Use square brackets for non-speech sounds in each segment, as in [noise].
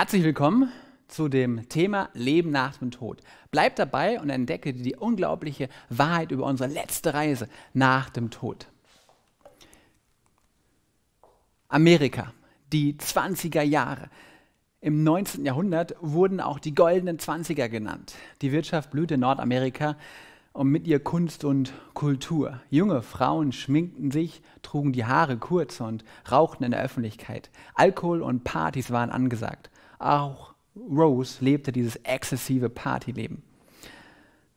Herzlich willkommen zu dem Thema Leben nach dem Tod. Bleib dabei und entdecke die unglaubliche Wahrheit über unsere letzte Reise nach dem Tod. Amerika, die 20er Jahre. Im 19. Jahrhundert wurden auch die goldenen 20er genannt. Die Wirtschaft blühte in Nordamerika und mit ihr Kunst und Kultur. Junge Frauen schminkten sich, trugen die Haare kurz und rauchten in der Öffentlichkeit. Alkohol und Partys waren angesagt. Auch Rose lebte dieses exzessive Partyleben.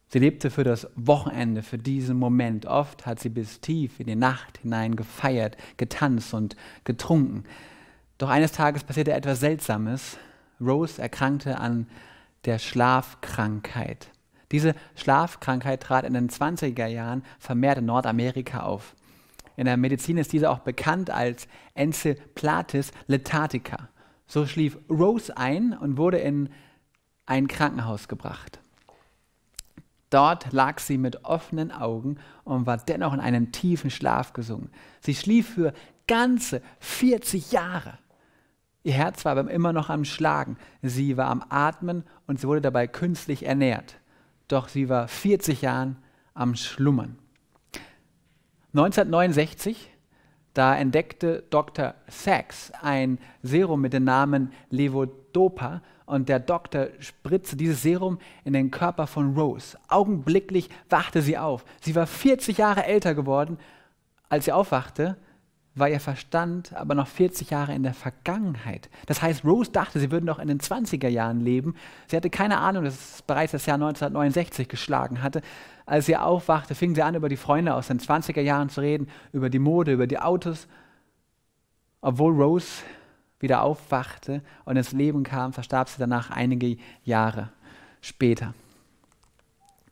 Sie lebte für das Wochenende, für diesen Moment. Oft hat sie bis tief in die Nacht hinein gefeiert, getanzt und getrunken. Doch eines Tages passierte etwas Seltsames. Rose erkrankte an der Schlafkrankheit. Diese Schlafkrankheit trat in den 20er Jahren vermehrt in Nordamerika auf. In der Medizin ist diese auch bekannt als Enceplatis lethargica. So schlief Rose ein und wurde in ein Krankenhaus gebracht. Dort lag sie mit offenen Augen und war dennoch in einen tiefen Schlaf gesungen. Sie schlief für ganze 40 Jahre. Ihr Herz war aber immer noch am Schlagen. Sie war am Atmen und sie wurde dabei künstlich ernährt. Doch sie war 40 Jahren am Schlummern. 1969 da entdeckte Dr. Sachs ein Serum mit dem Namen Levodopa und der Doktor spritzte dieses Serum in den Körper von Rose. Augenblicklich wachte sie auf. Sie war 40 Jahre älter geworden. Als sie aufwachte, war ihr Verstand aber noch 40 Jahre in der Vergangenheit. Das heißt, Rose dachte, sie würde noch in den 20er Jahren leben. Sie hatte keine Ahnung, dass es bereits das Jahr 1969 geschlagen hatte. Als sie aufwachte, fing sie an, über die Freunde aus den 20er Jahren zu reden, über die Mode, über die Autos. Obwohl Rose wieder aufwachte und ins Leben kam, verstarb sie danach einige Jahre später.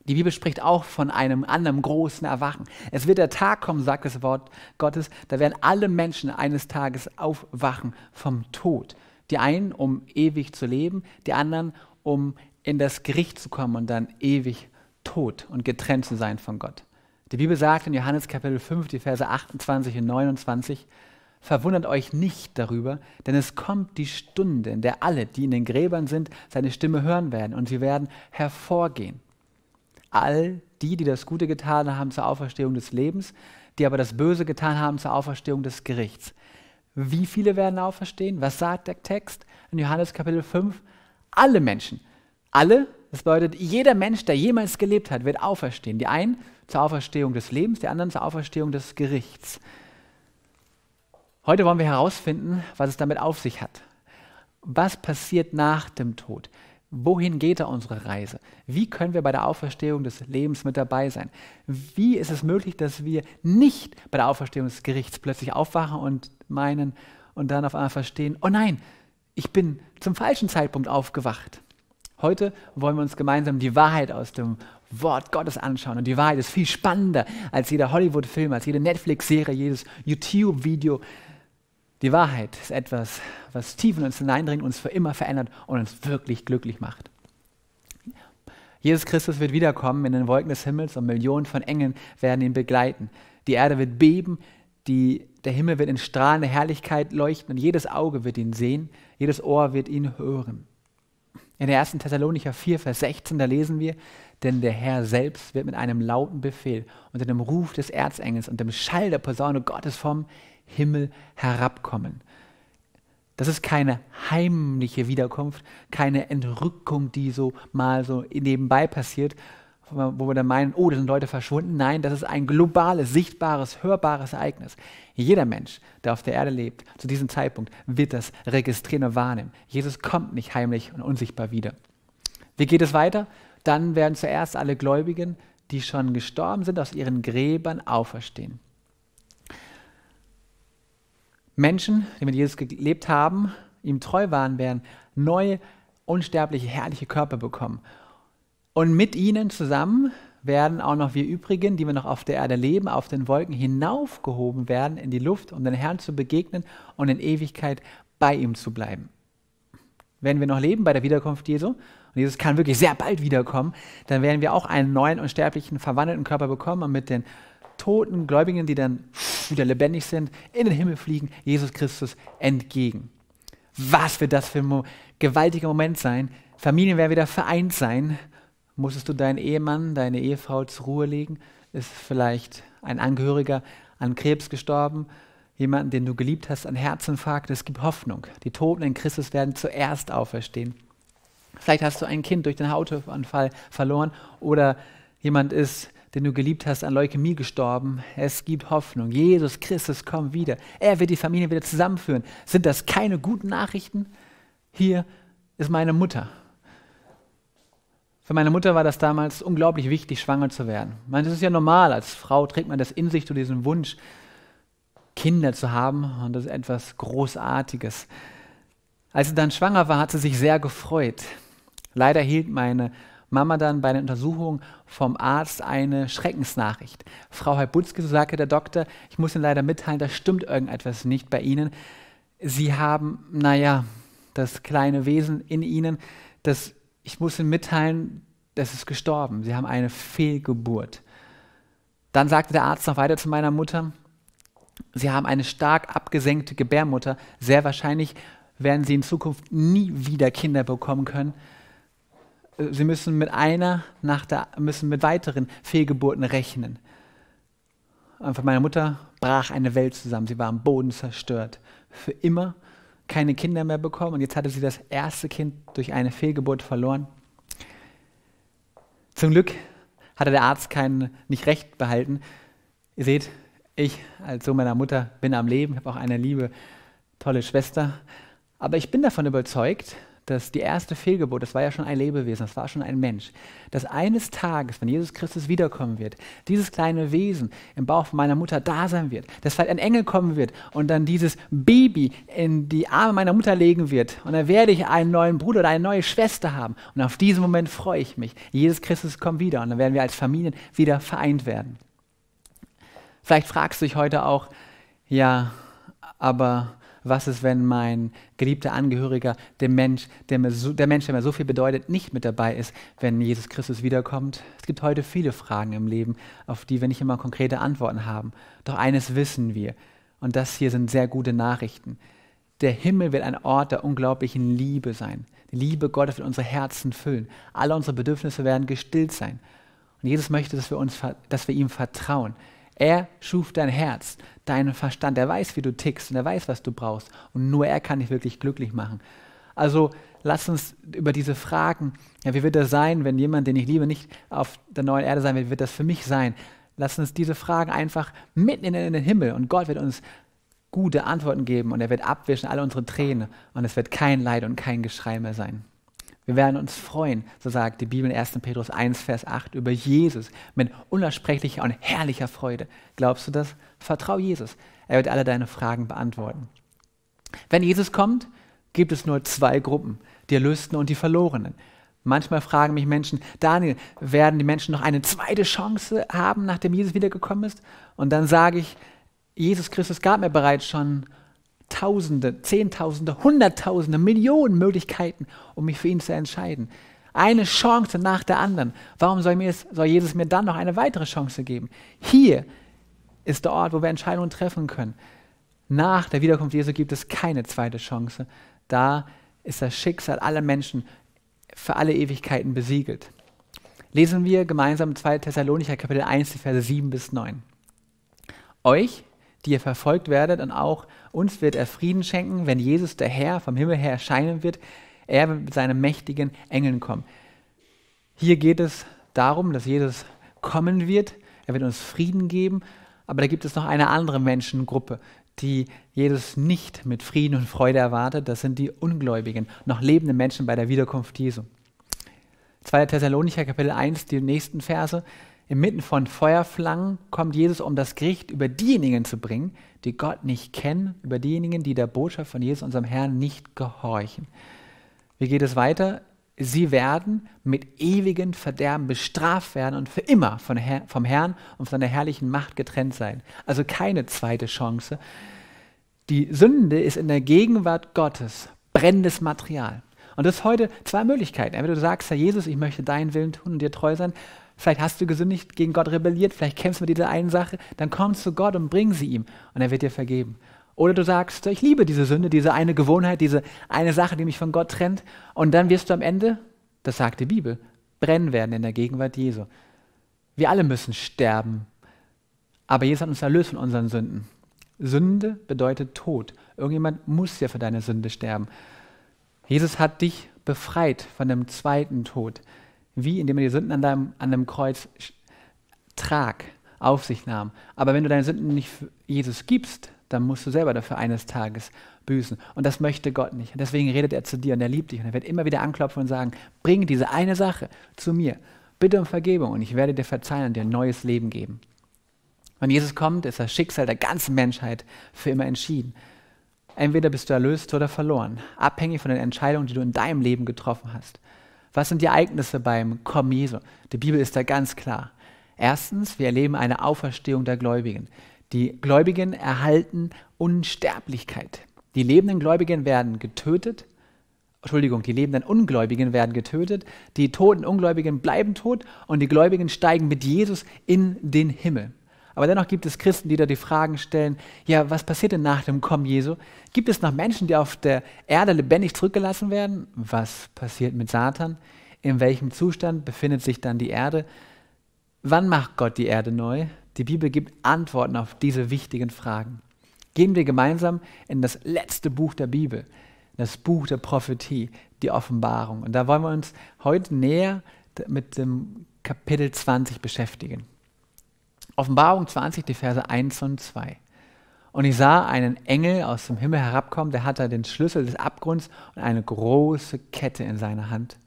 Die Bibel spricht auch von einem anderen großen Erwachen. Es wird der Tag kommen, sagt das Wort Gottes, da werden alle Menschen eines Tages aufwachen vom Tod. Die einen, um ewig zu leben, die anderen, um in das Gericht zu kommen und dann ewig zu tot und getrennt zu sein von Gott. Die Bibel sagt in Johannes Kapitel 5, die Verse 28 und 29, Verwundert euch nicht darüber, denn es kommt die Stunde, in der alle, die in den Gräbern sind, seine Stimme hören werden und sie werden hervorgehen. All die, die das Gute getan haben zur Auferstehung des Lebens, die aber das Böse getan haben zur Auferstehung des Gerichts. Wie viele werden auferstehen? Was sagt der Text in Johannes Kapitel 5? Alle Menschen. Alle das bedeutet, jeder Mensch, der jemals gelebt hat, wird auferstehen. Die einen zur Auferstehung des Lebens, die anderen zur Auferstehung des Gerichts. Heute wollen wir herausfinden, was es damit auf sich hat. Was passiert nach dem Tod? Wohin geht da unsere Reise? Wie können wir bei der Auferstehung des Lebens mit dabei sein? Wie ist es möglich, dass wir nicht bei der Auferstehung des Gerichts plötzlich aufwachen und meinen und dann auf einmal verstehen, oh nein, ich bin zum falschen Zeitpunkt aufgewacht. Heute wollen wir uns gemeinsam die Wahrheit aus dem Wort Gottes anschauen. Und die Wahrheit ist viel spannender als jeder Hollywood-Film, als jede Netflix-Serie, jedes YouTube-Video. Die Wahrheit ist etwas, was tief in uns hineindringt, uns für immer verändert und uns wirklich glücklich macht. Jesus Christus wird wiederkommen in den Wolken des Himmels und Millionen von Engeln werden ihn begleiten. Die Erde wird beben, die, der Himmel wird in strahlender Herrlichkeit leuchten und jedes Auge wird ihn sehen, jedes Ohr wird ihn hören. In der 1. Thessalonicher 4, Vers 16, da lesen wir, denn der Herr selbst wird mit einem lauten Befehl, unter dem Ruf des Erzengels und dem Schall der Posaune Gottes vom Himmel herabkommen. Das ist keine heimliche Wiederkunft, keine Entrückung, die so mal so nebenbei passiert, wo wir dann meinen, oh, da sind Leute verschwunden. Nein, das ist ein globales, sichtbares, hörbares Ereignis. Jeder Mensch, der auf der Erde lebt, zu diesem Zeitpunkt wird das registrieren und wahrnehmen. Jesus kommt nicht heimlich und unsichtbar wieder. Wie geht es weiter? Dann werden zuerst alle Gläubigen, die schon gestorben sind, aus ihren Gräbern auferstehen. Menschen, die mit Jesus gelebt haben, ihm treu waren, werden neue, unsterbliche, herrliche Körper bekommen. Und mit ihnen zusammen werden auch noch wir übrigen, die wir noch auf der Erde leben, auf den Wolken hinaufgehoben werden in die Luft, um den Herrn zu begegnen und in Ewigkeit bei ihm zu bleiben. Wenn wir noch leben bei der Wiederkunft Jesu, und Jesus kann wirklich sehr bald wiederkommen, dann werden wir auch einen neuen und sterblichen, verwandelten Körper bekommen und mit den toten Gläubigen, die dann wieder lebendig sind, in den Himmel fliegen, Jesus Christus entgegen. Was wird das für ein gewaltiger Moment sein? Familien werden wieder vereint sein Musstest du deinen Ehemann, deine Ehefrau zur Ruhe legen? Ist vielleicht ein Angehöriger an Krebs gestorben? Jemanden, den du geliebt hast, an Herzinfarkt? Es gibt Hoffnung. Die Toten in Christus werden zuerst auferstehen. Vielleicht hast du ein Kind durch den Hautanfall verloren oder jemand ist, den du geliebt hast, an Leukämie gestorben. Es gibt Hoffnung. Jesus Christus kommt wieder. Er wird die Familie wieder zusammenführen. Sind das keine guten Nachrichten? Hier ist meine Mutter für meine Mutter war das damals unglaublich wichtig, schwanger zu werden. Ich meine, das ist ja normal. Als Frau trägt man das in sich zu diesem Wunsch, Kinder zu haben. Und das ist etwas Großartiges. Als sie dann schwanger war, hat sie sich sehr gefreut. Leider hielt meine Mama dann bei der Untersuchung vom Arzt eine Schreckensnachricht. Frau Heibutzke, so sagte der Doktor, ich muss Ihnen leider mitteilen, da stimmt irgendetwas nicht bei Ihnen. Sie haben, naja, das kleine Wesen in Ihnen, das ich muss ihnen mitteilen, das ist gestorben. Sie haben eine Fehlgeburt. Dann sagte der Arzt noch weiter zu meiner Mutter, Sie haben eine stark abgesenkte Gebärmutter. Sehr wahrscheinlich werden Sie in Zukunft nie wieder Kinder bekommen können. Äh, sie müssen mit einer nach der, müssen mit weiteren Fehlgeburten rechnen. Und für meine Mutter brach eine Welt zusammen. Sie war am Boden zerstört. Für immer keine Kinder mehr bekommen und jetzt hatte sie das erste Kind durch eine Fehlgeburt verloren. Zum Glück hatte der Arzt kein, nicht recht behalten. Ihr seht, ich als Sohn meiner Mutter bin am Leben, habe auch eine liebe, tolle Schwester. Aber ich bin davon überzeugt, dass die erste Fehlgeburt, das war ja schon ein Lebewesen, das war schon ein Mensch, dass eines Tages, wenn Jesus Christus wiederkommen wird, dieses kleine Wesen im Bauch meiner Mutter da sein wird, dass vielleicht ein Engel kommen wird und dann dieses Baby in die Arme meiner Mutter legen wird und dann werde ich einen neuen Bruder oder eine neue Schwester haben und auf diesen Moment freue ich mich. Jesus Christus kommt wieder und dann werden wir als Familien wieder vereint werden. Vielleicht fragst du dich heute auch, ja, aber was ist, wenn mein geliebter Angehöriger, der Mensch, der, mir so, der Mensch, der mir so viel bedeutet, nicht mit dabei ist, wenn Jesus Christus wiederkommt? Es gibt heute viele Fragen im Leben, auf die wir nicht immer konkrete Antworten haben. Doch eines wissen wir, und das hier sind sehr gute Nachrichten. Der Himmel wird ein Ort der unglaublichen Liebe sein. Die Liebe Gottes wird unsere Herzen füllen. Alle unsere Bedürfnisse werden gestillt sein. Und Jesus möchte, dass wir, uns, dass wir ihm vertrauen, er schuf dein Herz, deinen Verstand. Er weiß, wie du tickst und er weiß, was du brauchst. Und nur er kann dich wirklich glücklich machen. Also lass uns über diese Fragen, ja, wie wird das sein, wenn jemand, den ich liebe, nicht auf der neuen Erde sein wird, wie wird das für mich sein? Lass uns diese Fragen einfach mitten in den Himmel und Gott wird uns gute Antworten geben und er wird abwischen alle unsere Tränen und es wird kein Leid und kein Geschrei mehr sein. Wir werden uns freuen, so sagt die Bibel in 1. Petrus 1, Vers 8, über Jesus mit unaussprechlicher und herrlicher Freude. Glaubst du das? Vertrau Jesus. Er wird alle deine Fragen beantworten. Wenn Jesus kommt, gibt es nur zwei Gruppen, die Erlösten und die Verlorenen. Manchmal fragen mich Menschen, Daniel, werden die Menschen noch eine zweite Chance haben, nachdem Jesus wiedergekommen ist? Und dann sage ich, Jesus Christus gab mir bereits schon Tausende, Zehntausende, Hunderttausende, Millionen Möglichkeiten, um mich für ihn zu entscheiden. Eine Chance nach der anderen. Warum soll, mir soll Jesus mir dann noch eine weitere Chance geben? Hier ist der Ort, wo wir Entscheidungen treffen können. Nach der Wiederkunft Jesu gibt es keine zweite Chance. Da ist das Schicksal aller Menschen für alle Ewigkeiten besiegelt. Lesen wir gemeinsam 2 Thessalonicher Kapitel 1, die Verse 7 bis 9. Euch, die ihr verfolgt werdet und auch uns wird er Frieden schenken, wenn Jesus der Herr vom Himmel her erscheinen wird, er wird mit seinen mächtigen Engeln kommen. Hier geht es darum, dass Jesus kommen wird, er wird uns Frieden geben, aber da gibt es noch eine andere Menschengruppe, die Jesus nicht mit Frieden und Freude erwartet, das sind die Ungläubigen, noch lebende Menschen bei der Wiederkunft Jesu. 2. Thessalonicher Kapitel 1, die nächsten Verse. Inmitten von Feuerflangen kommt Jesus, um das Gericht über diejenigen zu bringen, die Gott nicht kennen, über diejenigen, die der Botschaft von Jesus, unserem Herrn, nicht gehorchen. Wie geht es weiter? Sie werden mit ewigem Verderben bestraft werden und für immer vom Herrn und von seiner herrlichen Macht getrennt sein. Also keine zweite Chance. Die Sünde ist in der Gegenwart Gottes brennendes Material. Und das ist heute zwei Möglichkeiten. Entweder du sagst, Herr Jesus, ich möchte deinen Willen tun und dir treu sein Vielleicht hast du gesündigt, gegen Gott rebelliert, vielleicht kämpfst du mit dieser einen Sache, dann komm zu Gott und bring sie ihm und er wird dir vergeben. Oder du sagst, ich liebe diese Sünde, diese eine Gewohnheit, diese eine Sache, die mich von Gott trennt und dann wirst du am Ende, das sagt die Bibel, brennen werden in der Gegenwart Jesu. Wir alle müssen sterben, aber Jesus hat uns erlöst von unseren Sünden. Sünde bedeutet Tod. Irgendjemand muss ja für deine Sünde sterben. Jesus hat dich befreit von dem zweiten Tod. Wie? Indem er die Sünden an, deinem, an dem Kreuz trag, auf sich nahm. Aber wenn du deine Sünden nicht Jesus gibst, dann musst du selber dafür eines Tages büßen. Und das möchte Gott nicht. Und deswegen redet er zu dir und er liebt dich. Und er wird immer wieder anklopfen und sagen, bring diese eine Sache zu mir. Bitte um Vergebung und ich werde dir verzeihen und dir ein neues Leben geben. Wenn Jesus kommt, ist das Schicksal der ganzen Menschheit für immer entschieden. Entweder bist du erlöst oder verloren, abhängig von den Entscheidungen, die du in deinem Leben getroffen hast. Was sind die Ereignisse beim Kommen Jesu? Die Bibel ist da ganz klar. Erstens, wir erleben eine Auferstehung der Gläubigen. Die Gläubigen erhalten Unsterblichkeit. Die lebenden Gläubigen werden getötet. Entschuldigung, die lebenden Ungläubigen werden getötet, die toten Ungläubigen bleiben tot und die Gläubigen steigen mit Jesus in den Himmel. Aber dennoch gibt es Christen, die da die Fragen stellen, ja, was passiert denn nach dem Kommen Jesu? Gibt es noch Menschen, die auf der Erde lebendig zurückgelassen werden? Was passiert mit Satan? In welchem Zustand befindet sich dann die Erde? Wann macht Gott die Erde neu? Die Bibel gibt Antworten auf diese wichtigen Fragen. Gehen wir gemeinsam in das letzte Buch der Bibel, das Buch der Prophetie, die Offenbarung. Und da wollen wir uns heute näher mit dem Kapitel 20 beschäftigen. Offenbarung 20, die Verse 1 und 2. Und ich sah einen Engel aus dem Himmel herabkommen, der hatte den Schlüssel des Abgrunds und eine große Kette in seiner Hand.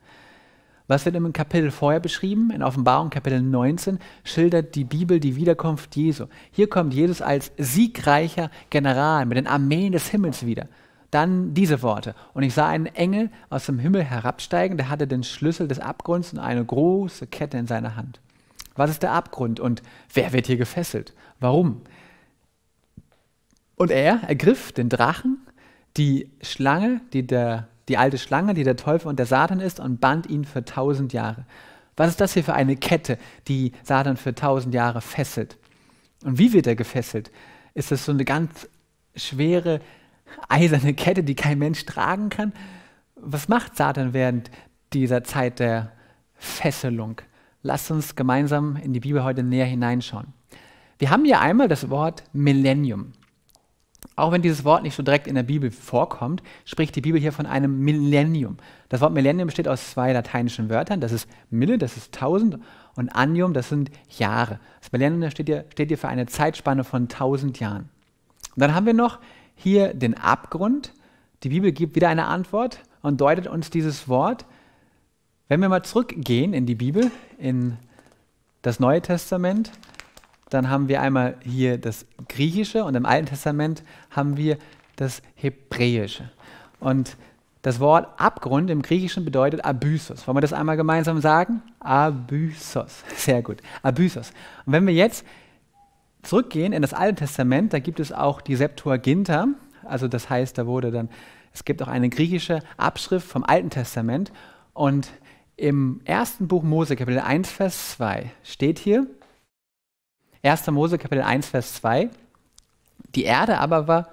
Was wird im Kapitel vorher beschrieben? In Offenbarung Kapitel 19 schildert die Bibel die Wiederkunft Jesu. Hier kommt Jesus als siegreicher General mit den Armeen des Himmels wieder. Dann diese Worte. Und ich sah einen Engel aus dem Himmel herabsteigen, der hatte den Schlüssel des Abgrunds und eine große Kette in seiner Hand. Was ist der Abgrund und wer wird hier gefesselt? Warum? Und er ergriff den Drachen, die Schlange, die, der, die alte Schlange, die der Teufel und der Satan ist, und band ihn für tausend Jahre. Was ist das hier für eine Kette, die Satan für tausend Jahre fesselt? Und wie wird er gefesselt? Ist das so eine ganz schwere, eiserne Kette, die kein Mensch tragen kann? Was macht Satan während dieser Zeit der Fesselung? Lasst uns gemeinsam in die Bibel heute näher hineinschauen. Wir haben hier einmal das Wort Millennium. Auch wenn dieses Wort nicht so direkt in der Bibel vorkommt, spricht die Bibel hier von einem Millennium. Das Wort Millennium besteht aus zwei lateinischen Wörtern. Das ist Mille, das ist tausend, und Annium, das sind Jahre. Das Millennium steht hier, steht hier für eine Zeitspanne von tausend Jahren. Und dann haben wir noch hier den Abgrund. Die Bibel gibt wieder eine Antwort und deutet uns dieses Wort wenn wir mal zurückgehen in die Bibel, in das Neue Testament, dann haben wir einmal hier das Griechische und im Alten Testament haben wir das Hebräische. Und das Wort Abgrund im Griechischen bedeutet Abyssos. Wollen wir das einmal gemeinsam sagen? Abyssos. Sehr gut. Abyssos. Und wenn wir jetzt zurückgehen in das Alte Testament, da gibt es auch die Septuaginta. Also das heißt, da wurde dann, es gibt auch eine griechische Abschrift vom Alten Testament. Und im ersten Buch Mose, Kapitel 1, Vers 2, steht hier, 1. Mose, Kapitel 1, Vers 2, die Erde aber war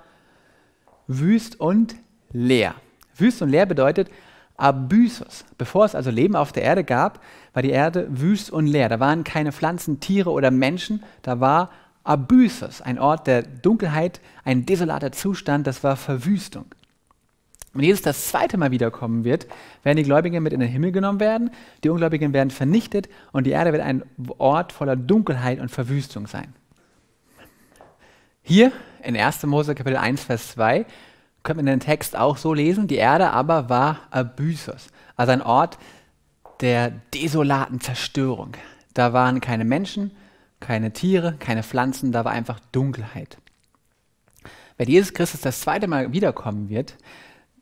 wüst und leer. Wüst und leer bedeutet Abysos. Bevor es also Leben auf der Erde gab, war die Erde wüst und leer. Da waren keine Pflanzen, Tiere oder Menschen. Da war Abysos, ein Ort der Dunkelheit, ein desolater Zustand, das war Verwüstung. Wenn Jesus das zweite Mal wiederkommen wird, werden die Gläubigen mit in den Himmel genommen werden, die Ungläubigen werden vernichtet und die Erde wird ein Ort voller Dunkelheit und Verwüstung sein. Hier in 1. Mose Kapitel 1, Vers 2 können wir den Text auch so lesen, die Erde aber war Abysos, also ein Ort der desolaten Zerstörung. Da waren keine Menschen, keine Tiere, keine Pflanzen, da war einfach Dunkelheit. Wenn Jesus Christus das zweite Mal wiederkommen wird,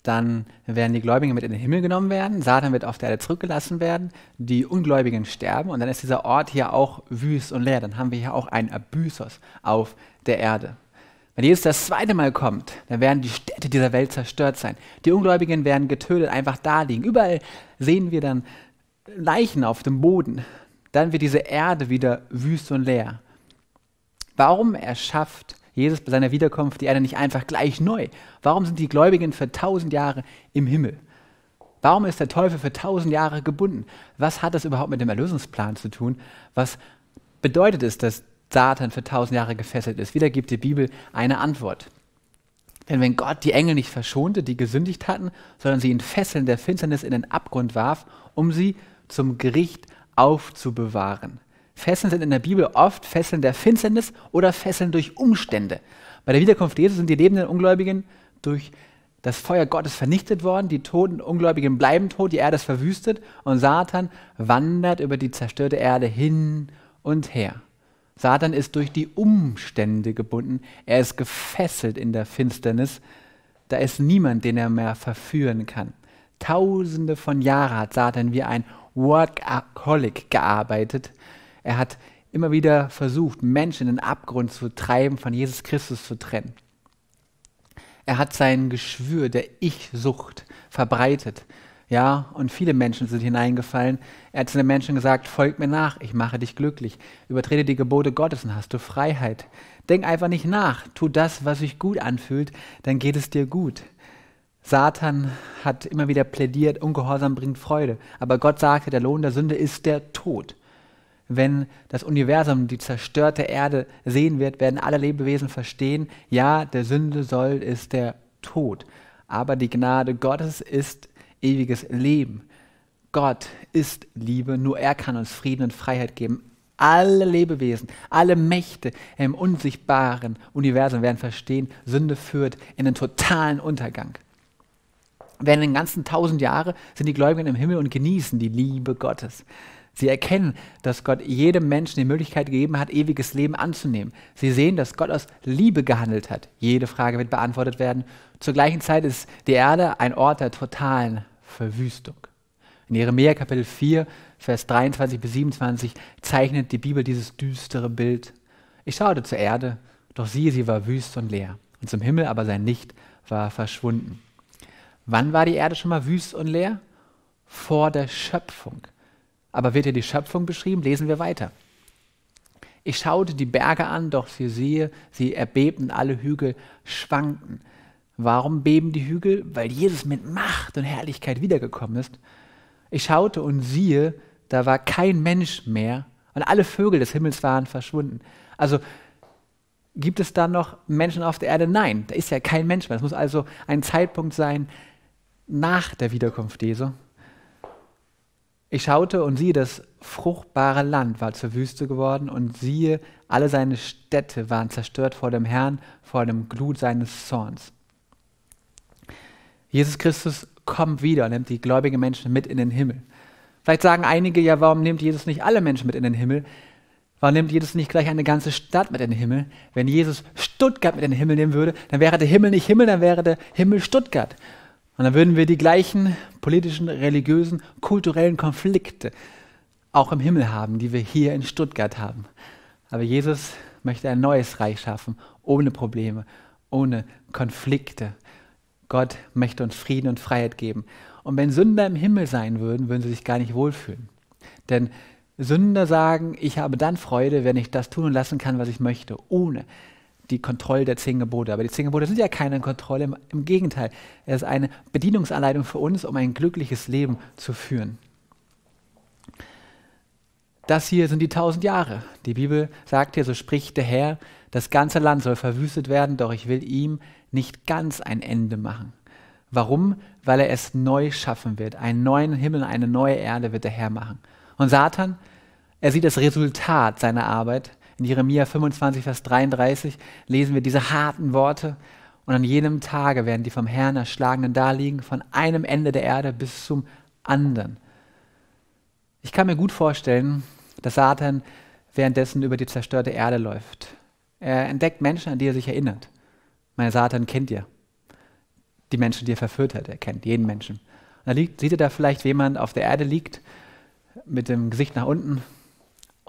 dann werden die Gläubigen mit in den Himmel genommen werden, Satan wird auf der Erde zurückgelassen werden, die Ungläubigen sterben und dann ist dieser Ort hier auch wüst und leer. Dann haben wir hier auch einen Abysos auf der Erde. Wenn Jesus das zweite Mal kommt, dann werden die Städte dieser Welt zerstört sein. Die Ungläubigen werden getötet, einfach da liegen. Überall sehen wir dann Leichen auf dem Boden. Dann wird diese Erde wieder wüst und leer. Warum erschafft Jesus bei seiner Wiederkunft die Erde nicht einfach gleich neu? Warum sind die Gläubigen für tausend Jahre im Himmel? Warum ist der Teufel für tausend Jahre gebunden? Was hat das überhaupt mit dem Erlösungsplan zu tun? Was bedeutet es, dass Satan für tausend Jahre gefesselt ist? Wieder gibt die Bibel eine Antwort. Denn wenn Gott die Engel nicht verschonte, die gesündigt hatten, sondern sie in Fesseln der Finsternis in den Abgrund warf, um sie zum Gericht aufzubewahren. Fesseln sind in der Bibel oft Fesseln der Finsternis oder Fesseln durch Umstände. Bei der Wiederkunft Jesu sind die lebenden Ungläubigen durch das Feuer Gottes vernichtet worden, die toten Ungläubigen bleiben tot, die Erde ist verwüstet und Satan wandert über die zerstörte Erde hin und her. Satan ist durch die Umstände gebunden, er ist gefesselt in der Finsternis, da ist niemand, den er mehr verführen kann. Tausende von Jahren hat Satan wie ein Workaholic gearbeitet, er hat immer wieder versucht, Menschen in den Abgrund zu treiben, von Jesus Christus zu trennen. Er hat sein Geschwür der Ich-Sucht verbreitet. Ja, und viele Menschen sind hineingefallen. Er hat zu den Menschen gesagt, folg mir nach, ich mache dich glücklich. Übertrete die Gebote Gottes und hast du Freiheit. Denk einfach nicht nach, tu das, was sich gut anfühlt, dann geht es dir gut. Satan hat immer wieder plädiert, Ungehorsam bringt Freude. Aber Gott sagte, der Lohn der Sünde ist der Tod wenn das Universum die zerstörte Erde sehen wird, werden alle Lebewesen verstehen, ja, der Sünde soll ist der Tod, aber die Gnade Gottes ist ewiges Leben. Gott ist Liebe, nur er kann uns Frieden und Freiheit geben. Alle Lebewesen, alle Mächte im unsichtbaren Universum werden verstehen, Sünde führt in den totalen Untergang Während den ganzen tausend Jahre sind die Gläubigen im Himmel und genießen die Liebe Gottes. Sie erkennen, dass Gott jedem Menschen die Möglichkeit gegeben hat, ewiges Leben anzunehmen. Sie sehen, dass Gott aus Liebe gehandelt hat. Jede Frage wird beantwortet werden. Zur gleichen Zeit ist die Erde ein Ort der totalen Verwüstung. In Jeremia Kapitel 4, Vers 23 bis 27 zeichnet die Bibel dieses düstere Bild. Ich schaute zur Erde, doch siehe, sie war wüst und leer. Und zum Himmel aber sein Licht war verschwunden. Wann war die Erde schon mal wüst und leer? Vor der Schöpfung. Aber wird hier die Schöpfung beschrieben? Lesen wir weiter. Ich schaute die Berge an, doch sie siehe, sie erbebten, alle Hügel schwanken. Warum beben die Hügel? Weil Jesus mit Macht und Herrlichkeit wiedergekommen ist. Ich schaute und siehe, da war kein Mensch mehr und alle Vögel des Himmels waren verschwunden. Also gibt es da noch Menschen auf der Erde? Nein, da ist ja kein Mensch mehr. Es muss also ein Zeitpunkt sein nach der Wiederkunft Jesu, ich schaute und siehe, das fruchtbare Land war zur Wüste geworden und siehe, alle seine Städte waren zerstört vor dem Herrn, vor dem Glut seines Zorns. Jesus Christus kommt wieder und nimmt die gläubigen Menschen mit in den Himmel. Vielleicht sagen einige, ja, warum nimmt Jesus nicht alle Menschen mit in den Himmel? Warum nimmt Jesus nicht gleich eine ganze Stadt mit in den Himmel? Wenn Jesus Stuttgart mit in den Himmel nehmen würde, dann wäre der Himmel nicht Himmel, dann wäre der Himmel Stuttgart. Und dann würden wir die gleichen politischen, religiösen, kulturellen Konflikte auch im Himmel haben, die wir hier in Stuttgart haben. Aber Jesus möchte ein neues Reich schaffen, ohne Probleme, ohne Konflikte. Gott möchte uns Frieden und Freiheit geben. Und wenn Sünder im Himmel sein würden, würden sie sich gar nicht wohlfühlen. Denn Sünder sagen, ich habe dann Freude, wenn ich das tun und lassen kann, was ich möchte, ohne die Kontrolle der zehn Gebote. Aber die zehn Gebote sind ja keine Kontrolle, im, im Gegenteil. Es ist eine Bedienungsanleitung für uns, um ein glückliches Leben zu führen. Das hier sind die tausend Jahre. Die Bibel sagt hier, so spricht der Herr, das ganze Land soll verwüstet werden, doch ich will ihm nicht ganz ein Ende machen. Warum? Weil er es neu schaffen wird. Einen neuen Himmel, eine neue Erde wird der Herr machen. Und Satan, er sieht das Resultat seiner Arbeit in Jeremia 25, Vers 33 lesen wir diese harten Worte. Und an jenem Tage werden die vom Herrn erschlagenen daliegen, von einem Ende der Erde bis zum anderen. Ich kann mir gut vorstellen, dass Satan währenddessen über die zerstörte Erde läuft. Er entdeckt Menschen, an die er sich erinnert. Mein Satan kennt ihr. Die Menschen, die er verführt hat, er kennt jeden Menschen. Und da liegt, sieht er da vielleicht, jemand auf der Erde liegt, mit dem Gesicht nach unten,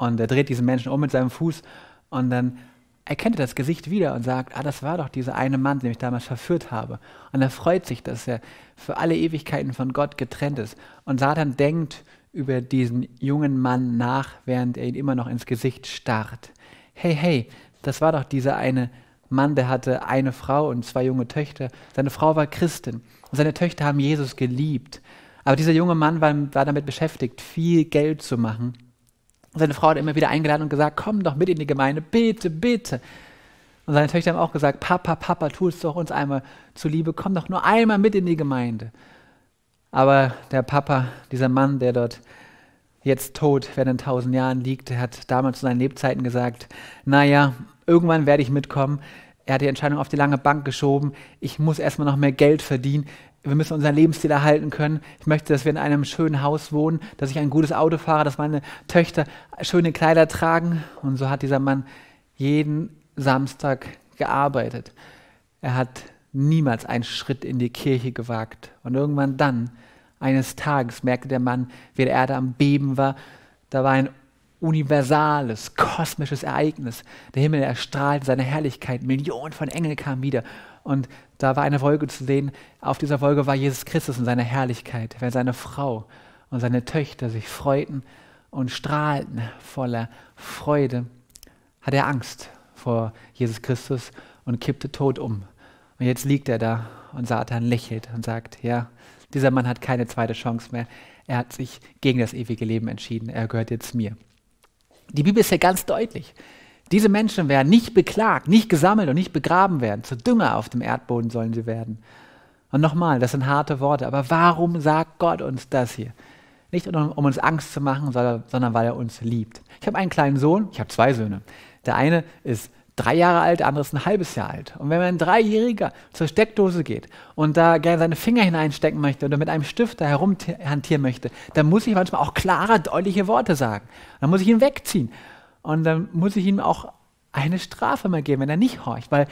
und er dreht diesen Menschen um mit seinem Fuß und dann erkennt er das Gesicht wieder und sagt, ah, das war doch dieser eine Mann, den ich damals verführt habe. Und er freut sich, dass er für alle Ewigkeiten von Gott getrennt ist. Und Satan denkt über diesen jungen Mann nach, während er ihn immer noch ins Gesicht starrt. Hey, hey, das war doch dieser eine Mann, der hatte eine Frau und zwei junge Töchter. Seine Frau war Christin und seine Töchter haben Jesus geliebt. Aber dieser junge Mann war, war damit beschäftigt, viel Geld zu machen seine Frau hat immer wieder eingeladen und gesagt, komm doch mit in die Gemeinde, bete, bete. Und seine Töchter haben auch gesagt, Papa, Papa, tu es doch uns einmal zuliebe, komm doch nur einmal mit in die Gemeinde. Aber der Papa, dieser Mann, der dort jetzt tot während tausend Jahren liegt, der hat damals zu seinen Lebzeiten gesagt, naja, irgendwann werde ich mitkommen. Er hat die Entscheidung auf die lange Bank geschoben. Ich muss erstmal noch mehr Geld verdienen wir müssen unseren Lebensstil erhalten können. Ich möchte, dass wir in einem schönen Haus wohnen, dass ich ein gutes Auto fahre, dass meine Töchter schöne Kleider tragen. Und so hat dieser Mann jeden Samstag gearbeitet. Er hat niemals einen Schritt in die Kirche gewagt. Und irgendwann dann, eines Tages, merkte der Mann, wie die Erde am Beben war. Da war ein universales, kosmisches Ereignis. Der Himmel erstrahlte seine Herrlichkeit. Millionen von Engeln kamen wieder. Und da war eine Folge zu sehen. Auf dieser Folge war Jesus Christus und seine Herrlichkeit, wenn seine Frau und seine Töchter sich freuten und strahlten voller Freude, Hat er Angst vor Jesus Christus und kippte tot um. Und jetzt liegt er da und Satan lächelt und sagt, ja, dieser Mann hat keine zweite Chance mehr. Er hat sich gegen das ewige Leben entschieden. Er gehört jetzt mir. Die Bibel ist ja ganz deutlich. Diese Menschen werden nicht beklagt, nicht gesammelt und nicht begraben werden. Zu Dünger auf dem Erdboden sollen sie werden. Und nochmal, das sind harte Worte, aber warum sagt Gott uns das hier? Nicht um, um uns Angst zu machen, sondern, sondern weil er uns liebt. Ich habe einen kleinen Sohn, ich habe zwei Söhne. Der eine ist drei Jahre alt, der andere ist ein halbes Jahr alt. Und wenn ein Dreijähriger zur Steckdose geht und da gerne seine Finger hineinstecken möchte oder mit einem Stift da herumhantieren möchte, dann muss ich manchmal auch klare, deutliche Worte sagen. Dann muss ich ihn wegziehen. Und dann muss ich ihm auch eine Strafe mal geben, wenn er nicht horcht, weil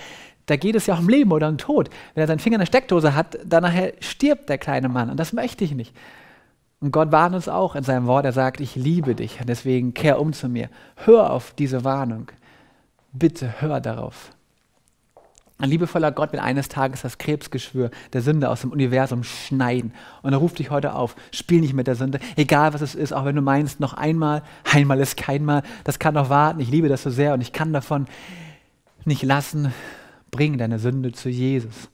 da geht es ja um Leben oder um Tod. Wenn er seinen Finger in der Steckdose hat, dann nachher stirbt der kleine Mann und das möchte ich nicht. Und Gott warnt uns auch in seinem Wort, er sagt, ich liebe dich und deswegen kehr um zu mir. Hör auf diese Warnung. Bitte hör darauf. Ein liebevoller Gott will eines Tages das Krebsgeschwür der Sünde aus dem Universum schneiden. Und er ruft dich heute auf, spiel nicht mit der Sünde, egal was es ist, auch wenn du meinst, noch einmal, einmal ist keinmal, das kann doch warten, ich liebe das so sehr und ich kann davon nicht lassen, bring deine Sünde zu Jesus.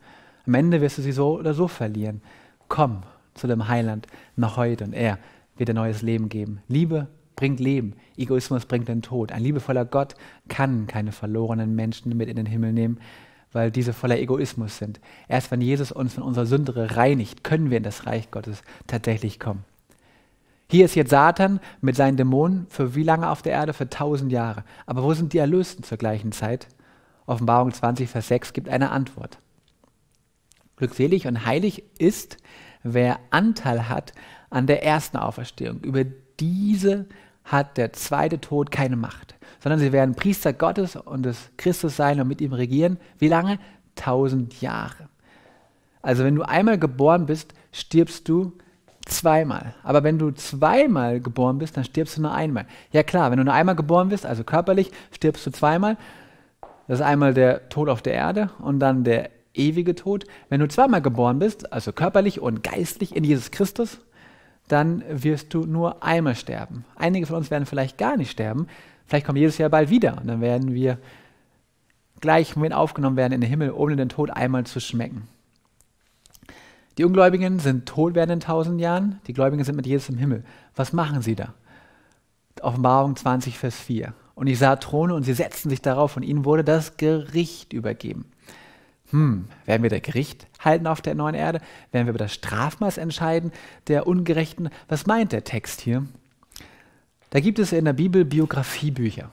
Am Ende wirst du sie so oder so verlieren. Komm zu dem Heiland noch heute und er wird dir neues Leben geben. Liebe bringt Leben, Egoismus bringt den Tod. Ein liebevoller Gott kann keine verlorenen Menschen mit in den Himmel nehmen weil diese voller Egoismus sind. Erst wenn Jesus uns von unserer Sünde reinigt, können wir in das Reich Gottes tatsächlich kommen. Hier ist jetzt Satan mit seinen Dämonen für wie lange auf der Erde? Für tausend Jahre. Aber wo sind die Erlösten zur gleichen Zeit? Offenbarung 20, Vers 6 gibt eine Antwort. Glückselig und heilig ist, wer Anteil hat an der ersten Auferstehung. Über diese hat der zweite Tod keine Macht sondern sie werden Priester Gottes und des Christus sein und mit ihm regieren. Wie lange? Tausend Jahre. Also wenn du einmal geboren bist, stirbst du zweimal. Aber wenn du zweimal geboren bist, dann stirbst du nur einmal. Ja klar, wenn du nur einmal geboren bist, also körperlich, stirbst du zweimal. Das ist einmal der Tod auf der Erde und dann der ewige Tod. Wenn du zweimal geboren bist, also körperlich und geistlich in Jesus Christus, dann wirst du nur einmal sterben. Einige von uns werden vielleicht gar nicht sterben, Vielleicht kommen Jesus ja bald wieder und dann werden wir gleich mit aufgenommen werden in den Himmel, ohne den Tod einmal zu schmecken. Die Ungläubigen sind tot werden in tausend Jahren, die Gläubigen sind mit Jesus im Himmel. Was machen sie da? Offenbarung 20, Vers 4. Und ich sah Throne und sie setzten sich darauf und ihnen wurde das Gericht übergeben. Hm, werden wir das Gericht halten auf der neuen Erde? Werden wir über das Strafmaß entscheiden der Ungerechten? Was meint der Text hier? Da gibt es in der Bibel Biografiebücher.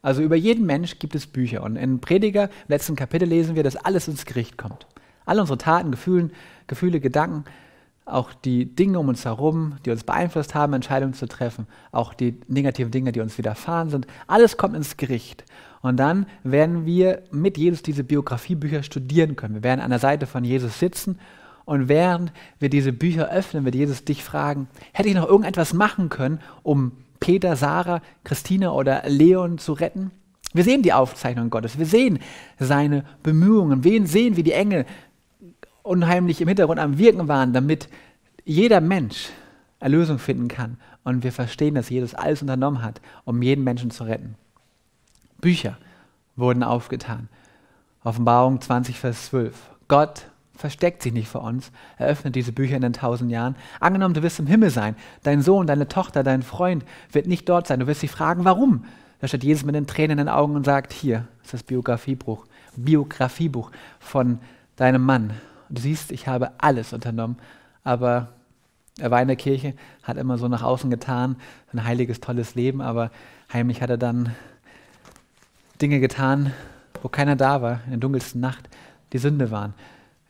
Also über jeden Mensch gibt es Bücher. Und in Prediger, im letzten Kapitel lesen wir, dass alles ins Gericht kommt. Alle unsere Taten, Gefühlen, Gefühle, Gedanken, auch die Dinge um uns herum, die uns beeinflusst haben, Entscheidungen zu treffen, auch die negativen Dinge, die uns widerfahren sind, alles kommt ins Gericht. Und dann werden wir mit Jesus diese Biografiebücher studieren können. Wir werden an der Seite von Jesus sitzen und während wir diese Bücher öffnen, wird Jesus dich fragen, hätte ich noch irgendetwas machen können, um Peter, Sarah, Christina oder Leon zu retten? Wir sehen die Aufzeichnung Gottes, wir sehen seine Bemühungen, wir sehen wie die Engel unheimlich im Hintergrund am Wirken waren, damit jeder Mensch Erlösung finden kann. Und wir verstehen, dass Jesus alles unternommen hat, um jeden Menschen zu retten. Bücher wurden aufgetan. Offenbarung 20, Vers 12. Gott versteckt sich nicht vor uns, eröffnet diese Bücher in den tausend Jahren. Angenommen, du wirst im Himmel sein. Dein Sohn, deine Tochter, dein Freund wird nicht dort sein. Du wirst dich fragen, warum? Da steht Jesus mit den Tränen in den Augen und sagt, hier ist das Biografiebuch, Biografiebuch von deinem Mann. Du siehst, ich habe alles unternommen, aber er war in der Kirche, hat immer so nach außen getan, ein heiliges, tolles Leben, aber heimlich hat er dann Dinge getan, wo keiner da war, in der dunkelsten Nacht, die Sünde waren.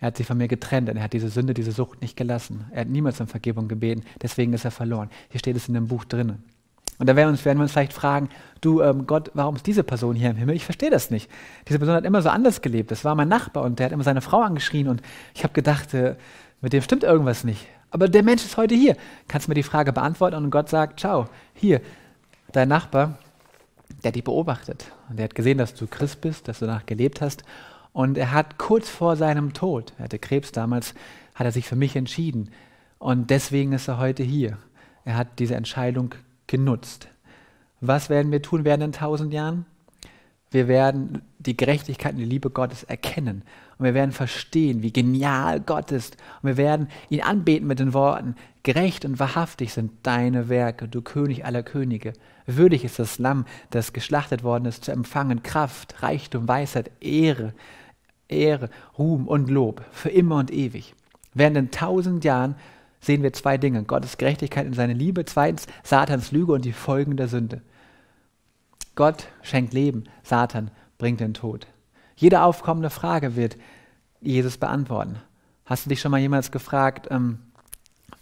Er hat sich von mir getrennt, und er hat diese Sünde, diese Sucht nicht gelassen. Er hat niemals um Vergebung gebeten, deswegen ist er verloren. Hier steht es in dem Buch drin. Und da werden, uns, werden wir uns vielleicht fragen, du ähm Gott, warum ist diese Person hier im Himmel? Ich verstehe das nicht. Diese Person hat immer so anders gelebt. Das war mein Nachbar und der hat immer seine Frau angeschrien und ich habe gedacht, äh, mit dem stimmt irgendwas nicht. Aber der Mensch ist heute hier. Kannst du mir die Frage beantworten und Gott sagt, ciao, hier, dein Nachbar, der hat dich beobachtet und der hat gesehen, dass du Christ bist, dass du danach gelebt hast und er hat kurz vor seinem Tod, er hatte Krebs damals, hat er sich für mich entschieden. Und deswegen ist er heute hier. Er hat diese Entscheidung genutzt. Was werden wir tun werden in tausend Jahren? Wir werden die Gerechtigkeit und die Liebe Gottes erkennen. Und wir werden verstehen, wie genial Gott ist. Und wir werden ihn anbeten mit den Worten, gerecht und wahrhaftig sind deine Werke, du König aller Könige. Würdig ist das Lamm, das geschlachtet worden ist, zu empfangen Kraft, Reichtum, Weisheit, Ehre. Ehre, Ruhm und Lob für immer und ewig. Während in tausend Jahren sehen wir zwei Dinge, Gottes Gerechtigkeit und seine Liebe, zweitens Satans Lüge und die Folgen der Sünde. Gott schenkt Leben, Satan bringt den Tod. Jede aufkommende Frage wird Jesus beantworten. Hast du dich schon mal jemals gefragt, ähm,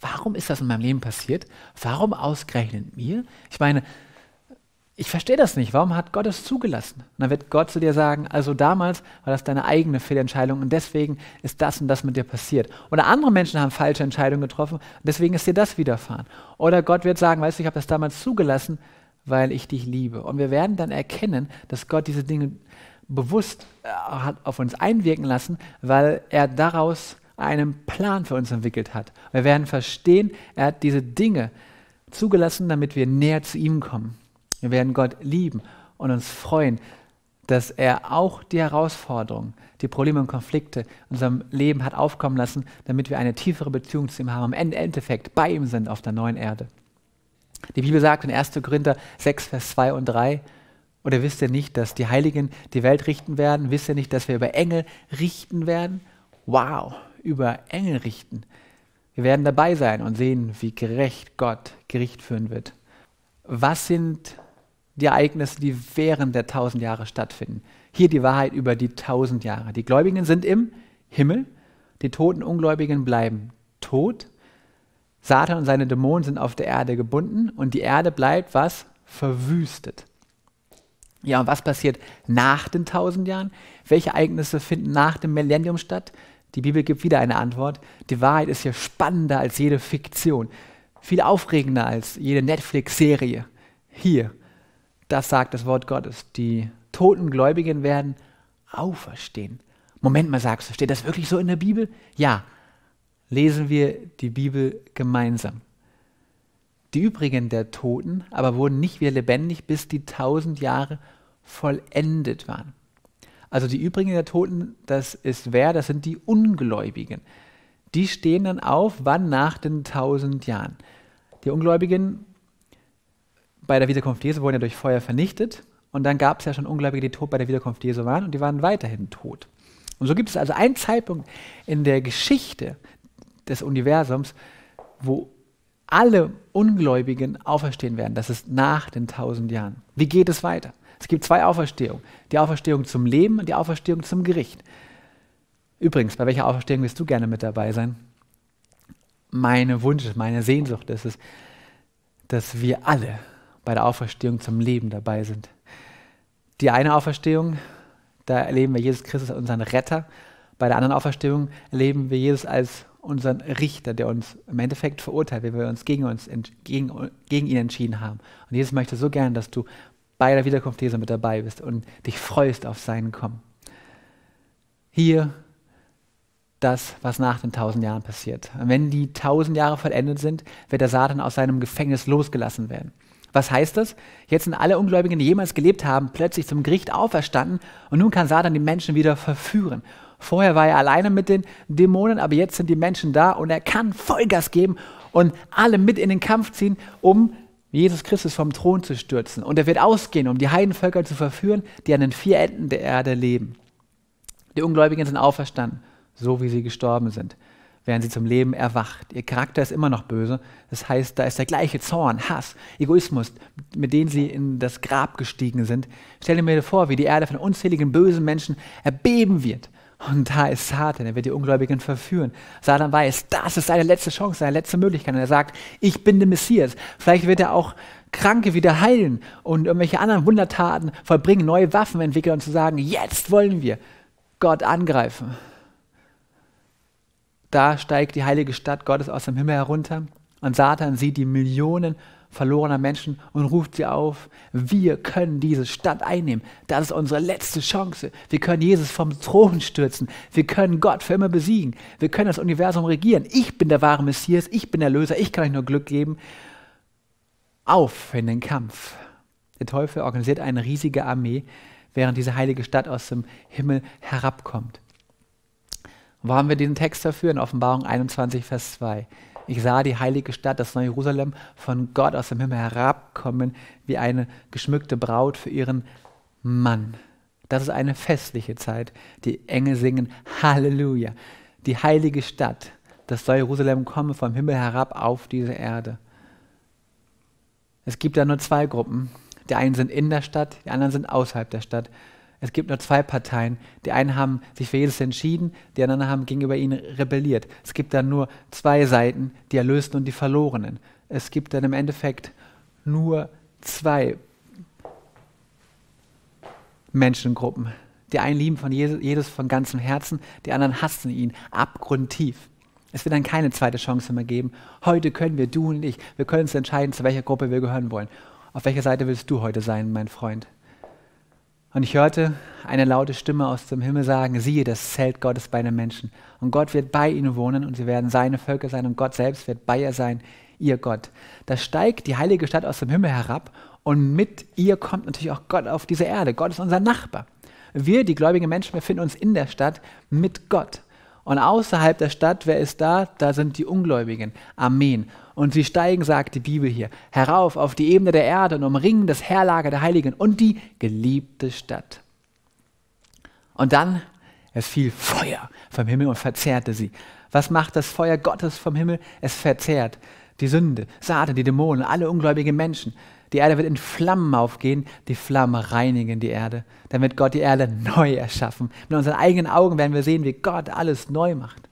warum ist das in meinem Leben passiert? Warum ausgerechnet mir? Ich meine, ich verstehe das nicht. Warum hat Gott es zugelassen? Und dann wird Gott zu dir sagen, also damals war das deine eigene Fehlentscheidung und deswegen ist das und das mit dir passiert. Oder andere Menschen haben falsche Entscheidungen getroffen und deswegen ist dir das widerfahren. Oder Gott wird sagen, weißt du, ich habe das damals zugelassen, weil ich dich liebe. Und wir werden dann erkennen, dass Gott diese Dinge bewusst äh, hat auf uns einwirken lassen, weil er daraus einen Plan für uns entwickelt hat. Wir werden verstehen, er hat diese Dinge zugelassen, damit wir näher zu ihm kommen. Wir werden Gott lieben und uns freuen, dass er auch die Herausforderungen, die Probleme und Konflikte in unserem Leben hat aufkommen lassen, damit wir eine tiefere Beziehung zu ihm haben, am Endeffekt bei ihm sind auf der neuen Erde. Die Bibel sagt in 1. Korinther 6, Vers 2 und 3, oder wisst ihr nicht, dass die Heiligen die Welt richten werden? Wisst ihr nicht, dass wir über Engel richten werden? Wow, über Engel richten. Wir werden dabei sein und sehen, wie gerecht Gott Gericht führen wird. Was sind die Ereignisse, die während der tausend Jahre stattfinden. Hier die Wahrheit über die tausend Jahre. Die Gläubigen sind im Himmel, die toten Ungläubigen bleiben tot. Satan und seine Dämonen sind auf der Erde gebunden und die Erde bleibt was? Verwüstet. Ja, und was passiert nach den tausend Jahren? Welche Ereignisse finden nach dem Millennium statt? Die Bibel gibt wieder eine Antwort. Die Wahrheit ist hier spannender als jede Fiktion, viel aufregender als jede Netflix-Serie. Hier das sagt das Wort Gottes. Die toten Gläubigen werden auferstehen. Moment mal, sagst du, steht das wirklich so in der Bibel? Ja, lesen wir die Bibel gemeinsam. Die übrigen der Toten aber wurden nicht wieder lebendig, bis die tausend Jahre vollendet waren. Also die übrigen der Toten, das ist wer? Das sind die Ungläubigen. Die stehen dann auf, wann nach den tausend Jahren. Die Ungläubigen bei der Wiederkunft Jesu wurden ja durch Feuer vernichtet. Und dann gab es ja schon Ungläubige, die tot bei der Wiederkunft Jesu waren und die waren weiterhin tot. Und so gibt es also einen Zeitpunkt in der Geschichte des Universums, wo alle Ungläubigen auferstehen werden. Das ist nach den tausend Jahren. Wie geht es weiter? Es gibt zwei Auferstehungen. Die Auferstehung zum Leben und die Auferstehung zum Gericht. Übrigens, bei welcher Auferstehung willst du gerne mit dabei sein? Meine Wunsch, meine Sehnsucht ist es, dass wir alle bei der Auferstehung zum Leben dabei sind. Die eine Auferstehung, da erleben wir Jesus Christus als unseren Retter. Bei der anderen Auferstehung erleben wir Jesus als unseren Richter, der uns im Endeffekt verurteilt, wenn wir uns gegen, uns gegen, gegen ihn entschieden haben. Und Jesus möchte so gern, dass du bei der Wiederkunft Jesu mit dabei bist und dich freust auf seinen Kommen. Hier das, was nach den tausend Jahren passiert. Und wenn die tausend Jahre vollendet sind, wird der Satan aus seinem Gefängnis losgelassen werden. Was heißt das? Jetzt sind alle Ungläubigen, die jemals gelebt haben, plötzlich zum Gericht auferstanden und nun kann Satan die Menschen wieder verführen. Vorher war er alleine mit den Dämonen, aber jetzt sind die Menschen da und er kann Vollgas geben und alle mit in den Kampf ziehen, um Jesus Christus vom Thron zu stürzen. Und er wird ausgehen, um die Heidenvölker zu verführen, die an den vier Enden der Erde leben. Die Ungläubigen sind auferstanden, so wie sie gestorben sind werden sie zum Leben erwacht. Ihr Charakter ist immer noch böse. Das heißt, da ist der gleiche Zorn, Hass, Egoismus, mit denen sie in das Grab gestiegen sind. Stell dir mir vor, wie die Erde von unzähligen bösen Menschen erbeben wird. Und da ist Satan, er wird die Ungläubigen verführen. Satan weiß, das ist seine letzte Chance, seine letzte Möglichkeit. Und er sagt, ich bin der Messias. Vielleicht wird er auch Kranke wieder heilen und irgendwelche anderen Wundertaten vollbringen, neue Waffen entwickeln und zu sagen, jetzt wollen wir Gott angreifen. Da steigt die heilige Stadt Gottes aus dem Himmel herunter und Satan sieht die Millionen verlorener Menschen und ruft sie auf, wir können diese Stadt einnehmen. Das ist unsere letzte Chance. Wir können Jesus vom Thron stürzen. Wir können Gott für immer besiegen. Wir können das Universum regieren. Ich bin der wahre Messias. Ich bin der Löser. Ich kann euch nur Glück geben. Auf in den Kampf. Der Teufel organisiert eine riesige Armee, während diese heilige Stadt aus dem Himmel herabkommt. Wo haben wir diesen Text dafür? In Offenbarung 21, Vers 2. Ich sah die heilige Stadt, das neue Jerusalem, von Gott aus dem Himmel herabkommen, wie eine geschmückte Braut für ihren Mann. Das ist eine festliche Zeit. Die Engel singen Halleluja. Die heilige Stadt, das neue Jerusalem, komme vom Himmel herab auf diese Erde. Es gibt da nur zwei Gruppen. Die einen sind in der Stadt, die anderen sind außerhalb der Stadt. Es gibt nur zwei Parteien. Die einen haben sich für Jesus entschieden, die anderen haben gegenüber ihnen rebelliert. Es gibt dann nur zwei Seiten, die Erlösten und die Verlorenen. Es gibt dann im Endeffekt nur zwei Menschengruppen. Die einen lieben von Jesus, Jesus von ganzem Herzen, die anderen hassen ihn abgrundtief. Es wird dann keine zweite Chance mehr geben. Heute können wir, du und ich, wir können uns entscheiden, zu welcher Gruppe wir gehören wollen. Auf welcher Seite willst du heute sein, mein Freund? Und ich hörte eine laute Stimme aus dem Himmel sagen, siehe das Zelt Gottes bei den Menschen. Und Gott wird bei ihnen wohnen und sie werden seine Völker sein und Gott selbst wird bei ihr sein, ihr Gott. Da steigt die heilige Stadt aus dem Himmel herab und mit ihr kommt natürlich auch Gott auf diese Erde. Gott ist unser Nachbar. Wir, die gläubigen Menschen, befinden uns in der Stadt mit Gott. Und außerhalb der Stadt, wer ist da? Da sind die Ungläubigen, Armeen. Und sie steigen, sagt die Bibel hier, herauf auf die Ebene der Erde und umringen das Herrlager der Heiligen und die geliebte Stadt. Und dann, es fiel Feuer vom Himmel und verzehrte sie. Was macht das Feuer Gottes vom Himmel? Es verzehrt die Sünde, Satan, die Dämonen, alle ungläubigen Menschen. Die Erde wird in Flammen aufgehen, die Flammen reinigen die Erde. Dann wird Gott die Erde neu erschaffen. Mit unseren eigenen Augen werden wir sehen, wie Gott alles neu macht.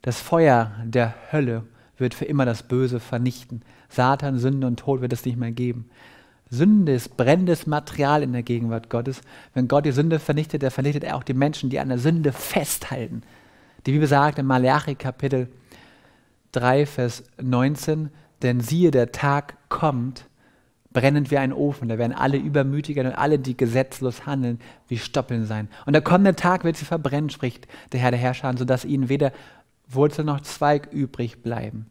Das Feuer der Hölle wird für immer das Böse vernichten. Satan, Sünde und Tod wird es nicht mehr geben. Sünde ist brennendes Material in der Gegenwart Gottes. Wenn Gott die Sünde vernichtet, dann vernichtet er auch die Menschen, die an der Sünde festhalten. Die Bibel sagt in Malachi Kapitel 3, Vers 19, denn siehe, der Tag kommt, brennend wie ein Ofen. Da werden alle Übermütigen und alle, die gesetzlos handeln, wie Stoppeln sein. Und der kommende Tag wird sie verbrennen, spricht der Herr der Herrscher, sodass ihnen weder Wurzel noch Zweig übrig bleiben.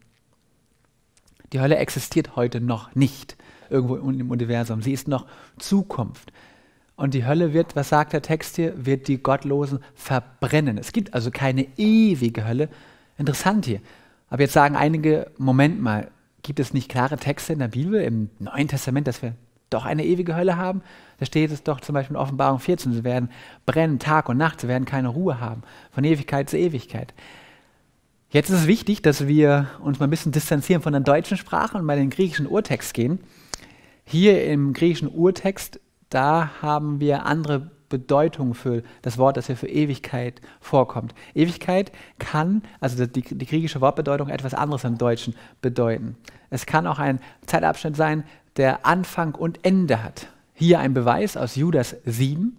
Die Hölle existiert heute noch nicht irgendwo im Universum. Sie ist noch Zukunft. Und die Hölle wird, was sagt der Text hier, wird die Gottlosen verbrennen. Es gibt also keine ewige Hölle. Interessant hier. Aber jetzt sagen einige, Moment mal, gibt es nicht klare Texte in der Bibel, im Neuen Testament, dass wir doch eine ewige Hölle haben? Da steht es doch zum Beispiel in Offenbarung 14, sie werden brennen Tag und Nacht, sie werden keine Ruhe haben, von Ewigkeit zu Ewigkeit. Jetzt ist es wichtig, dass wir uns mal ein bisschen distanzieren von der deutschen Sprache und mal in den griechischen Urtext gehen. Hier im griechischen Urtext, da haben wir andere Bedeutungen für das Wort, das hier für Ewigkeit vorkommt. Ewigkeit kann, also die, die griechische Wortbedeutung, etwas anderes im Deutschen bedeuten. Es kann auch ein Zeitabschnitt sein, der Anfang und Ende hat. Hier ein Beweis aus Judas 7,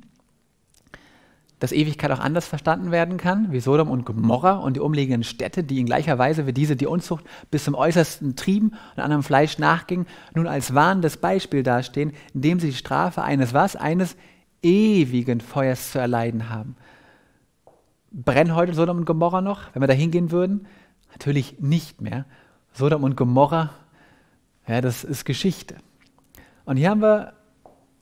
dass Ewigkeit auch anders verstanden werden kann, wie Sodom und Gomorra und die umliegenden Städte, die in gleicher Weise wie diese die Unzucht bis zum Äußersten trieben und anderem Fleisch nachgingen, nun als warnendes Beispiel dastehen, indem sie die Strafe eines was? Eines ewigen Feuers zu erleiden haben. Brennen heute Sodom und Gomorra noch, wenn wir da hingehen würden? Natürlich nicht mehr. Sodom und Gomorra, ja, das ist Geschichte. Und hier haben wir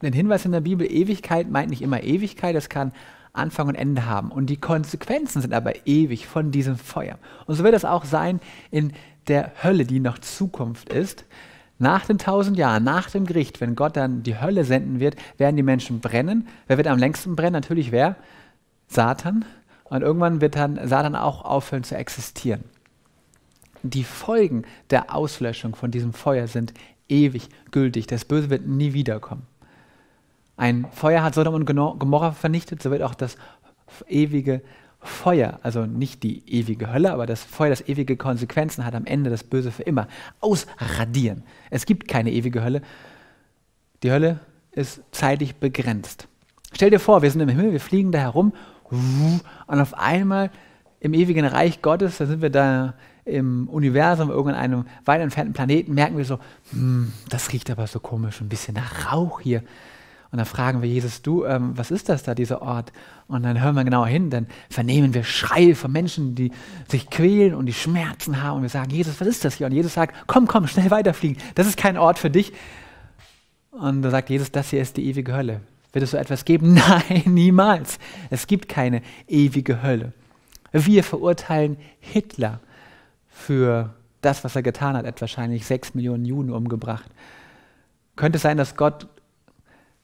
den Hinweis in der Bibel, Ewigkeit meint nicht immer Ewigkeit, es kann Anfang und Ende haben. Und die Konsequenzen sind aber ewig von diesem Feuer. Und so wird es auch sein in der Hölle, die noch Zukunft ist. Nach den tausend Jahren, nach dem Gericht, wenn Gott dann die Hölle senden wird, werden die Menschen brennen. Wer wird am längsten brennen? Natürlich wer? Satan. Und irgendwann wird dann Satan auch aufhören zu existieren. Die Folgen der Auslöschung von diesem Feuer sind ewig gültig. Das Böse wird nie wiederkommen. Ein Feuer hat Sodom und Gomorra vernichtet, so wird auch das ewige Feuer, also nicht die ewige Hölle, aber das Feuer, das ewige Konsequenzen hat am Ende das Böse für immer ausradieren. Es gibt keine ewige Hölle. Die Hölle ist zeitlich begrenzt. Stell dir vor, wir sind im Himmel, wir fliegen da herum und auf einmal im ewigen Reich Gottes, da sind wir da im Universum, irgendeinem weit entfernten Planeten, merken wir so, hm, das riecht aber so komisch, ein bisschen nach Rauch hier. Und dann fragen wir Jesus, du, ähm, was ist das da, dieser Ort? Und dann hören wir genauer hin, dann vernehmen wir Schreie von Menschen, die sich quälen und die Schmerzen haben. Und wir sagen, Jesus, was ist das hier? Und Jesus sagt, komm, komm, schnell weiterfliegen. Das ist kein Ort für dich. Und da sagt Jesus, das hier ist die ewige Hölle. Wird es so etwas geben? [laughs] Nein, niemals. Es gibt keine ewige Hölle. Wir verurteilen Hitler für das, was er getan hat. Er hat wahrscheinlich sechs Millionen Juden umgebracht. Könnte sein, dass Gott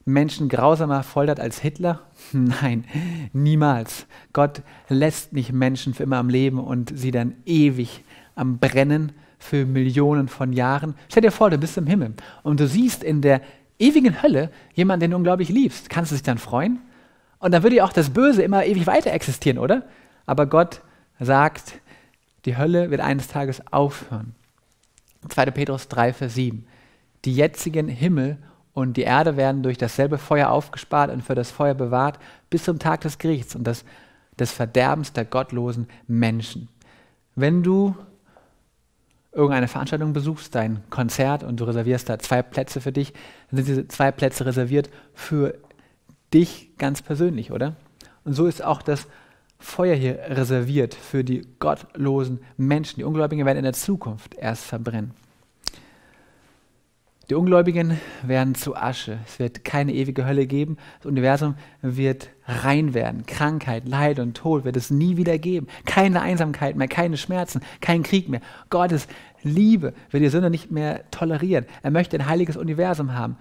Menschen grausamer foltert als Hitler? [laughs] Nein, niemals. Gott lässt nicht Menschen für immer am Leben und sie dann ewig am Brennen für Millionen von Jahren. Stell dir vor, du bist im Himmel und du siehst in der ewigen Hölle jemanden, den du unglaublich liebst. Kannst du dich dann freuen? Und dann würde ja auch das Böse immer ewig weiter existieren, oder? Aber Gott sagt, die Hölle wird eines Tages aufhören. 2. Petrus 3, Vers 7. Die jetzigen Himmel und die Erde werden durch dasselbe Feuer aufgespart und für das Feuer bewahrt bis zum Tag des Gerichts und des, des Verderbens der gottlosen Menschen. Wenn du irgendeine Veranstaltung besuchst, dein Konzert und du reservierst da zwei Plätze für dich, dann sind diese zwei Plätze reserviert für dich ganz persönlich, oder? Und so ist auch das Feuer hier reserviert für die gottlosen Menschen. Die Ungläubigen werden in der Zukunft erst verbrennen. Die Ungläubigen werden zu Asche. Es wird keine ewige Hölle geben. Das Universum wird rein werden. Krankheit, Leid und Tod wird es nie wieder geben. Keine Einsamkeit mehr, keine Schmerzen, kein Krieg mehr. Gottes Liebe wird die Sünde nicht mehr tolerieren. Er möchte ein heiliges Universum haben.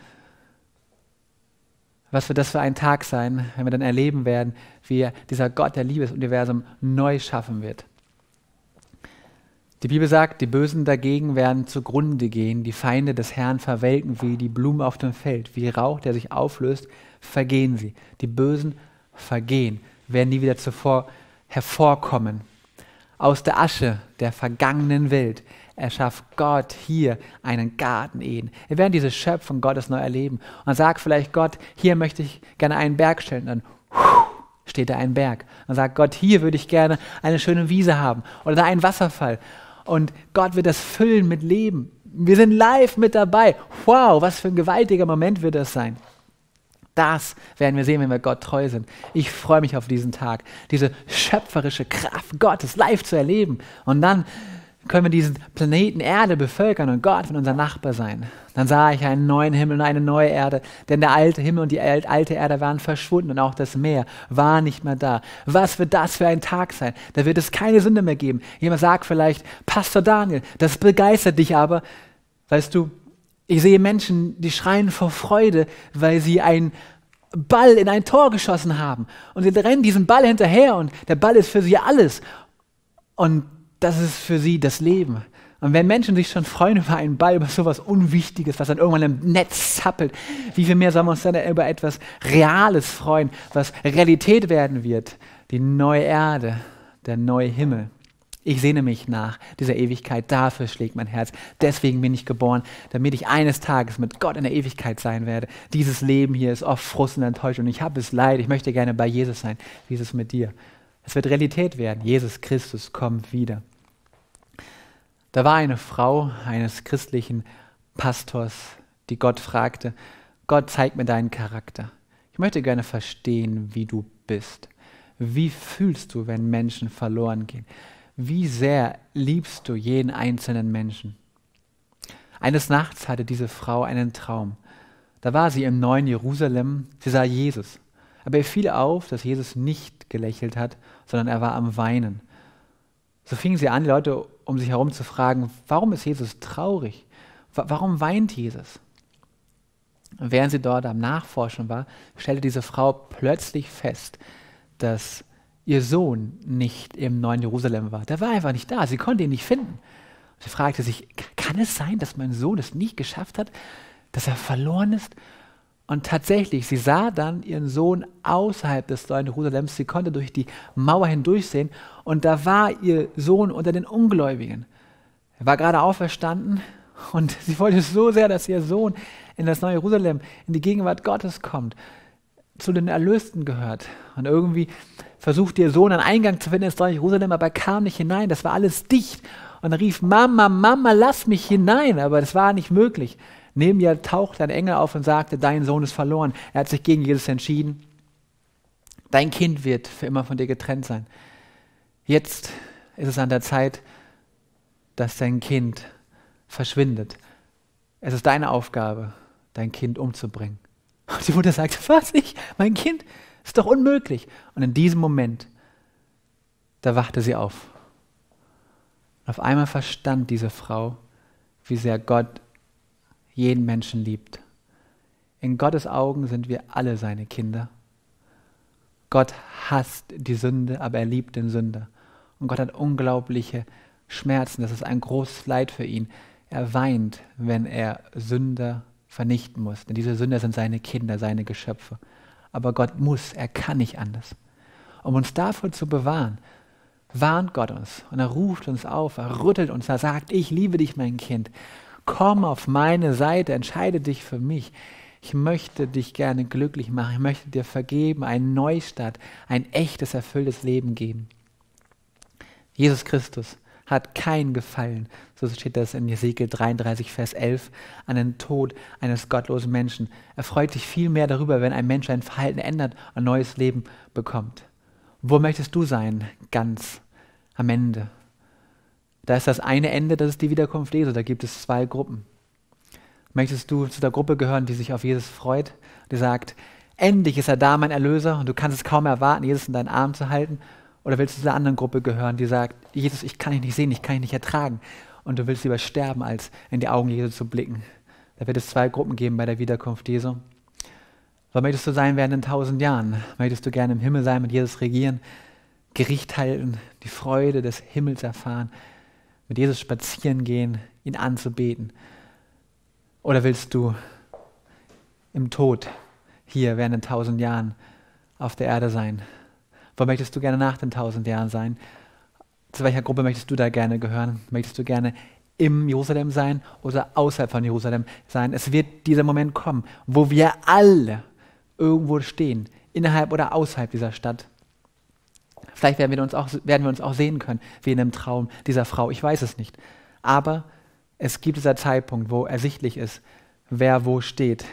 Was wird das für ein Tag sein, wenn wir dann erleben werden, wie dieser Gott der Liebe das Universum neu schaffen wird? Die Bibel sagt, die Bösen dagegen werden zugrunde gehen, die Feinde des Herrn verwelken wie die Blumen auf dem Feld, wie Rauch, der sich auflöst, vergehen sie. Die Bösen vergehen, werden nie wieder zuvor hervorkommen. Aus der Asche der vergangenen Welt erschafft Gott hier einen Garten Eden. Wir werden diese Schöpfung Gottes neu erleben und sagt vielleicht Gott, hier möchte ich gerne einen Berg stellen. Dann steht da ein Berg. Und sagt Gott, hier würde ich gerne eine schöne Wiese haben oder da einen Wasserfall. Und Gott wird das füllen mit Leben. Wir sind live mit dabei. Wow, was für ein gewaltiger Moment wird das sein. Das werden wir sehen, wenn wir Gott treu sind. Ich freue mich auf diesen Tag, diese schöpferische Kraft Gottes live zu erleben. Und dann können wir diesen Planeten Erde bevölkern und Gott wird unser Nachbar sein. Dann sah ich einen neuen Himmel und eine neue Erde, denn der alte Himmel und die alte Erde waren verschwunden und auch das Meer war nicht mehr da. Was wird das für ein Tag sein? Da wird es keine Sünde mehr geben. Jemand sagt vielleicht, Pastor Daniel, das begeistert dich aber. Weißt du, ich sehe Menschen, die schreien vor Freude, weil sie ein Ball in ein Tor geschossen haben. Und sie rennen diesem Ball hinterher und der Ball ist für sie alles. Und das ist für sie das Leben. Und wenn Menschen sich schon freuen über einen Ball, über sowas Unwichtiges, was dann irgendwann im Netz zappelt, wie viel mehr sollen wir uns dann über etwas Reales freuen, was Realität werden wird? Die neue Erde, der neue Himmel. Ich sehne mich nach dieser Ewigkeit, dafür schlägt mein Herz. Deswegen bin ich geboren, damit ich eines Tages mit Gott in der Ewigkeit sein werde. Dieses Leben hier ist oft Frust und Enttäuschung. Ich habe es leid, ich möchte gerne bei Jesus sein. Wie ist es mit dir? Es wird Realität werden. Jesus Christus kommt wieder. Da war eine Frau eines christlichen Pastors, die Gott fragte, Gott, zeig mir deinen Charakter. Ich möchte gerne verstehen, wie du bist. Wie fühlst du, wenn Menschen verloren gehen? Wie sehr liebst du jeden einzelnen Menschen? Eines Nachts hatte diese Frau einen Traum. Da war sie im neuen Jerusalem, sie sah Jesus. Aber ihr fiel auf, dass Jesus nicht gelächelt hat, sondern er war am Weinen. So fing sie an, die Leute um sich herum zu fragen, warum ist Jesus traurig? Warum weint Jesus? Während sie dort am Nachforschen war, stellte diese Frau plötzlich fest, dass ihr Sohn nicht im neuen Jerusalem war. Der war einfach nicht da. Sie konnte ihn nicht finden. Sie fragte sich, kann es sein, dass mein Sohn es nicht geschafft hat, dass er verloren ist? Und tatsächlich, sie sah dann ihren Sohn außerhalb des neuen Jerusalems. Sie konnte durch die Mauer hindurchsehen. Und da war ihr Sohn unter den Ungläubigen. Er war gerade auferstanden. Und [laughs] sie wollte so sehr, dass ihr Sohn in das neue Jerusalem, in die Gegenwart Gottes kommt, zu den Erlösten gehört. Und irgendwie versuchte ihr Sohn einen Eingang zu finden ins neue Jerusalem, aber er kam nicht hinein. Das war alles dicht. Und er rief, Mama, Mama, lass mich hinein. Aber das war nicht möglich. Neben ihr tauchte ein Engel auf und sagte, dein Sohn ist verloren. Er hat sich gegen Jesus entschieden. Dein Kind wird für immer von dir getrennt sein. Jetzt ist es an der Zeit, dass dein Kind verschwindet. Es ist deine Aufgabe, dein Kind umzubringen. Und die Mutter sagte, was ich? Mein Kind? Ist doch unmöglich. Und in diesem Moment, da wachte sie auf. Und auf einmal verstand diese Frau, wie sehr Gott jeden Menschen liebt. In Gottes Augen sind wir alle seine Kinder. Gott hasst die Sünde, aber er liebt den Sünder. Und Gott hat unglaubliche Schmerzen. Das ist ein großes Leid für ihn. Er weint, wenn er Sünder vernichten muss. Denn diese Sünder sind seine Kinder, seine Geschöpfe. Aber Gott muss, er kann nicht anders. Um uns davor zu bewahren, warnt Gott uns und er ruft uns auf, er rüttelt uns, er sagt, ich liebe dich, mein Kind. Komm auf meine Seite, entscheide dich für mich. Ich möchte dich gerne glücklich machen. Ich möchte dir vergeben, einen Neustart, ein echtes, erfülltes Leben geben. Jesus Christus hat kein Gefallen, so steht das in Jesekiel 33, Vers 11, an den Tod eines gottlosen Menschen. Er freut sich viel mehr darüber, wenn ein Mensch sein Verhalten ändert und neues Leben bekommt. Wo möchtest du sein, ganz am Ende da ist das eine Ende, das ist die Wiederkunft Jesu. Da gibt es zwei Gruppen. Möchtest du zu der Gruppe gehören, die sich auf Jesus freut, die sagt, endlich ist er da, mein Erlöser, und du kannst es kaum erwarten, Jesus in deinen Arm zu halten? Oder willst du zu der anderen Gruppe gehören, die sagt, Jesus, ich kann dich nicht sehen, ich kann dich nicht ertragen, und du willst lieber sterben, als in die Augen Jesu zu blicken? Da wird es zwei Gruppen geben bei der Wiederkunft Jesu. Was möchtest du sein werden in tausend Jahren? Möchtest du gerne im Himmel sein, mit Jesus regieren, Gericht halten, die Freude des Himmels erfahren? mit Jesus spazieren gehen, ihn anzubeten? Oder willst du im Tod hier während den tausend Jahren auf der Erde sein? Wo möchtest du gerne nach den tausend Jahren sein? Zu welcher Gruppe möchtest du da gerne gehören? Möchtest du gerne im Jerusalem sein oder außerhalb von Jerusalem sein? Es wird dieser Moment kommen, wo wir alle irgendwo stehen, innerhalb oder außerhalb dieser Stadt. Vielleicht werden wir, uns auch, werden wir uns auch sehen können, wie in einem Traum dieser Frau. Ich weiß es nicht. Aber es gibt dieser Zeitpunkt, wo ersichtlich ist, wer wo steht.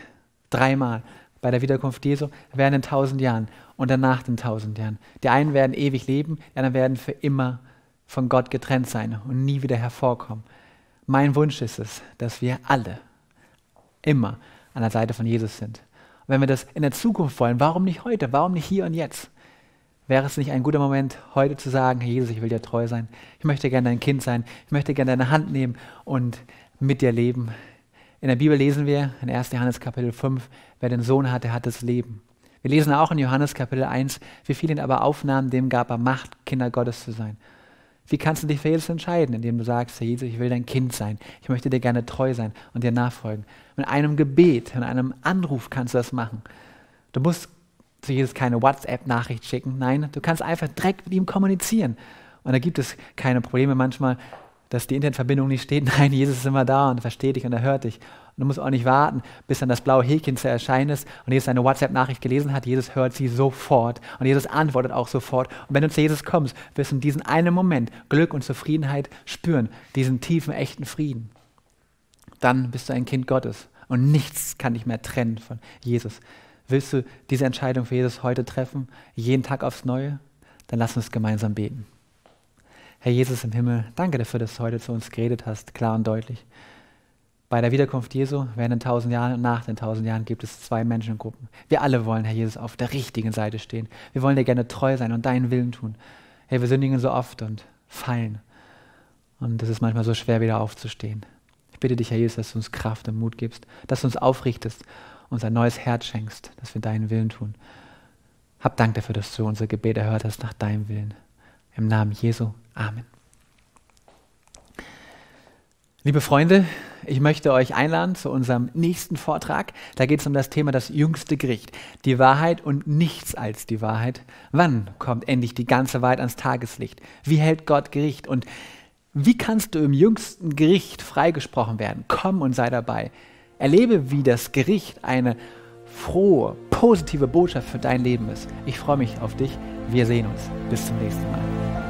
Dreimal bei der Wiederkunft Jesu, während den tausend Jahren und danach den tausend Jahren. Die einen werden ewig leben, die anderen werden für immer von Gott getrennt sein und nie wieder hervorkommen. Mein Wunsch ist es, dass wir alle immer an der Seite von Jesus sind. Und wenn wir das in der Zukunft wollen, warum nicht heute? Warum nicht hier und jetzt? Wäre es nicht ein guter Moment, heute zu sagen, Herr Jesus, ich will dir treu sein. Ich möchte gerne dein Kind sein. Ich möchte gerne deine Hand nehmen und mit dir leben. In der Bibel lesen wir in 1. Johannes Kapitel 5, wer den Sohn hat, der hat das Leben. Wir lesen auch in Johannes Kapitel 1, wie viel ihn aber aufnahmen, dem gab er Macht, Kinder Gottes zu sein. Wie kannst du dich für Jesus entscheiden, indem du sagst, Herr Jesus, ich will dein Kind sein, ich möchte dir gerne treu sein und dir nachfolgen. Mit einem Gebet, mit einem Anruf kannst du das machen. Du musst zu Jesus keine WhatsApp-Nachricht schicken. Nein, du kannst einfach direkt mit ihm kommunizieren. Und da gibt es keine Probleme manchmal, dass die Internetverbindung nicht steht. [laughs] Nein, Jesus ist immer da und versteht dich und er hört dich. Und du musst auch nicht warten, bis dann das blaue Häkchen zu erscheinen ist und Jesus deine WhatsApp-Nachricht gelesen hat. Jesus hört sie sofort und Jesus antwortet auch sofort. Und wenn du zu Jesus kommst, wirst du in diesem einen Moment Glück und Zufriedenheit spüren, diesen tiefen, echten Frieden. Dann bist du ein Kind Gottes und nichts kann dich mehr trennen von Jesus. Willst du diese Entscheidung für Jesus heute treffen, jeden Tag aufs Neue? Dann lass uns gemeinsam beten. Herr Jesus im Himmel, danke dafür, dass du heute zu uns geredet hast, klar und deutlich. Bei der Wiederkunft Jesu, während den tausend Jahren und nach den tausend Jahren, gibt es zwei Menschengruppen. Wir alle wollen, Herr Jesus, auf der richtigen Seite stehen. Wir wollen dir gerne treu sein und deinen Willen tun. Herr, wir sündigen so oft und fallen. Und es ist manchmal so schwer, wieder aufzustehen. Ich bitte dich, Herr Jesus, dass du uns Kraft und Mut gibst, dass du uns aufrichtest uns ein neues Herz schenkst, dass wir deinen Willen tun. Hab Dank dafür, dass du unser Gebet erhört hast nach deinem Willen. Im Namen Jesu. Amen. Liebe Freunde, ich möchte euch einladen zu unserem nächsten Vortrag. Da geht es um das Thema das jüngste Gericht. Die Wahrheit und nichts als die Wahrheit. Wann kommt endlich die ganze Wahrheit ans Tageslicht? Wie hält Gott Gericht? Und wie kannst du im jüngsten Gericht freigesprochen werden? Komm und sei dabei. Erlebe, wie das Gericht eine frohe, positive Botschaft für dein Leben ist. Ich freue mich auf dich. Wir sehen uns. Bis zum nächsten Mal.